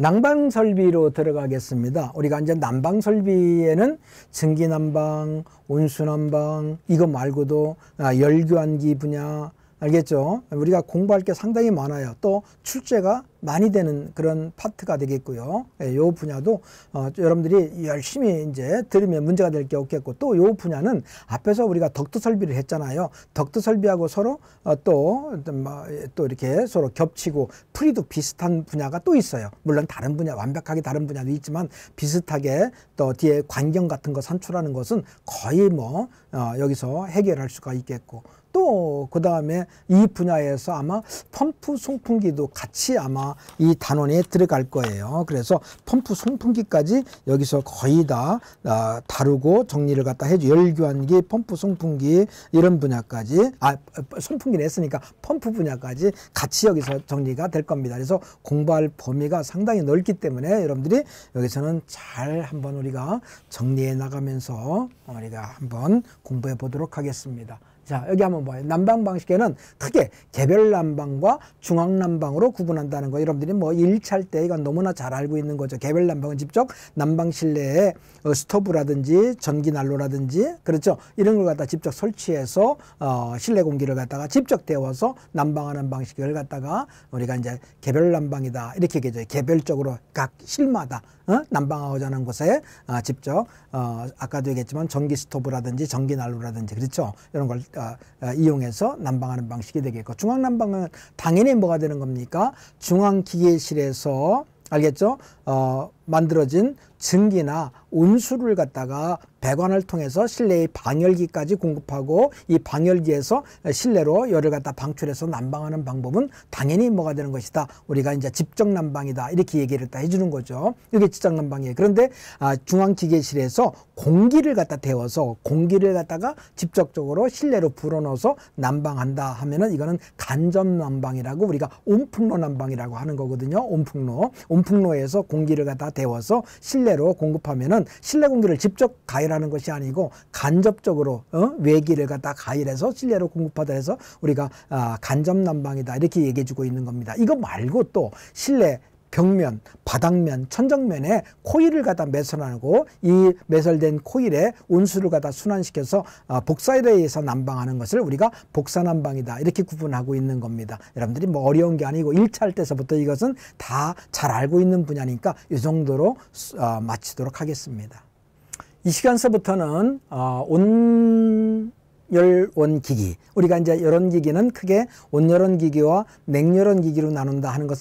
난방 설비로 들어가겠습니다. 우리가 이제 난방 설비에는 증기 난방, 온수 난방 이거 말고도 아, 열교환기 분야 알겠죠? 우리가 공부할 게 상당히 많아요. 또 출제가 많이 되는 그런 파트가 되겠고요. 예, 요 분야도 어, 여러분들이 열심히 이제 들으면 문제가 될 게 없겠고 또 요 분야는 앞에서 우리가 덕트 설비를 했잖아요. 덕트 설비하고 서로 어, 또 어, 또 이렇게 서로 겹치고 풀이도 비슷한 분야가 또 있어요. 물론 다른 분야 완벽하게 다른 분야도 있지만 비슷하게 또 뒤에 광경 같은 거 산출하는 것은 거의 뭐 어, 여기서 해결할 수가 있겠고 또 그 다음에 이 분야에서 아마 펌프 송풍기도 같이 아마 이 단원에 들어갈 거예요. 그래서 펌프 송풍기까지 여기서 거의 다 아, 다루고 정리를 갖다 해줘. 열교환기, 펌프 송풍기 이런 분야까지 아 송풍기를 했으니까 펌프 분야까지 같이 여기서 정리가 될 겁니다. 그래서 공부할 범위가 상당히 넓기 때문에 여러분들이 여기서는 잘 한번 우리가 정리해 나가면서 우리가 한번 공부해 보도록 하겠습니다. 자, 여기 한번 봐요. 난방 방식에는 크게 개별 난방과 중앙 난방으로 구분한다는 거. 여러분들이 뭐 1차일 때 이건 너무나 잘 알고 있는 거죠. 개별 난방은 직접 난방 실내에 어, 스토브라든지 전기 난로라든지 그렇죠. 이런 걸 갖다 직접 설치해서 어, 실내 공기를 갖다가 직접 데워서 난방하는 방식을 갖다가 우리가 이제 개별 난방이다. 이렇게 얘기해줘요. 개별적으로 각 실마다 어? 난방하고자 하는 곳에 아, 직접 어, 아까도 얘기했지만 전기 스토브라든지 전기 난로라든지 그렇죠. 이런 걸 그러니까, 아, 이용해서 난방하는 방식이 되겠고 중앙 난방은 당연히 뭐가 되는 겁니까? 중앙 기계실에서 알겠죠? 어, 만들어진 증기나 온수를 갖다가 배관을 통해서 실내의 방열기까지 공급하고 이 방열기에서 실내로 열을 갖다 방출해서 난방하는 방법은 당연히 뭐가 되는 것이다. 우리가 이제 집적 난방이다. 이렇게 얘기를 다 해주는 거죠. 이게 집적 난방이에요. 그런데 아, 중앙기계실에서 공기를 갖다 데워서 공기를 갖다가 직접적으로 실내로 불어넣어서 난방한다 하면은 이거는 간접 난방이라고 우리가 온풍로 난방이라고 하는 거거든요. 온풍로. 온풍로에서 공기를 갖다 데워서 실내로 공급하면은 실내 공기를 직접 가열하는 것이 아니고 간접적으로 어? 외기를 갖다 가열해서 실내로 공급하다 해서 우리가 아, 간접 난방이다 이렇게 얘기해 주고 있는 겁니다. 이거 말고 또 실내 벽면, 바닥면, 천정면에 코일을 갖다 매설하고 이 매설된 코일에 온수를 갖다 순환시켜서 아, 복사에 대해서 난방하는 것을 우리가 복사난방이다 이렇게 구분하고 있는 겁니다. 여러분들이 뭐 어려운 게 아니고 1차 할 때서부터 이것은 다 잘 알고 있는 분야니까 이 정도로 어, 마치도록 하겠습니다. 이 시간서부터는 어, 온 열원기기 우리가 이제 열원기기는 크게 온열원기기와 냉열원기기로 나눈다 하는 것은